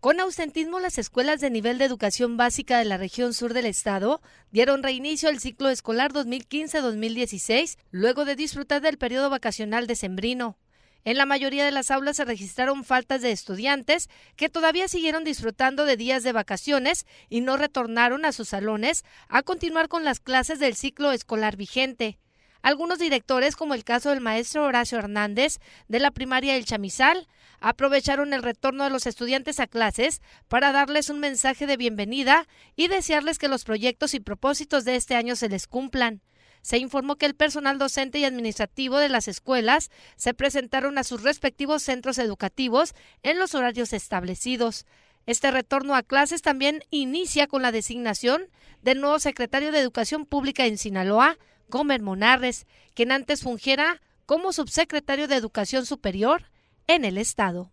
Con ausentismo, las escuelas de nivel de educación básica de la región sur del estado dieron reinicio al ciclo escolar 2015-2016 luego de disfrutar del periodo vacacional decembrino. En la mayoría de las aulas se registraron faltas de estudiantes que todavía siguieron disfrutando de días de vacaciones y no retornaron a sus salones a continuar con las clases del ciclo escolar vigente. Algunos directores, como el caso del maestro Horacio Hernández de la primaria El Chamizal, aprovecharon el retorno de los estudiantes a clases para darles un mensaje de bienvenida y desearles que los proyectos y propósitos de este año se les cumplan. Se informó que el personal docente y administrativo de las escuelas se presentaron a sus respectivos centros educativos en los horarios establecidos. Este retorno a clases también inicia con la designación del nuevo secretario de Educación Pública en Sinaloa, Gómez Monarres, quien antes fungiera como subsecretario de Educación Superior en el Estado.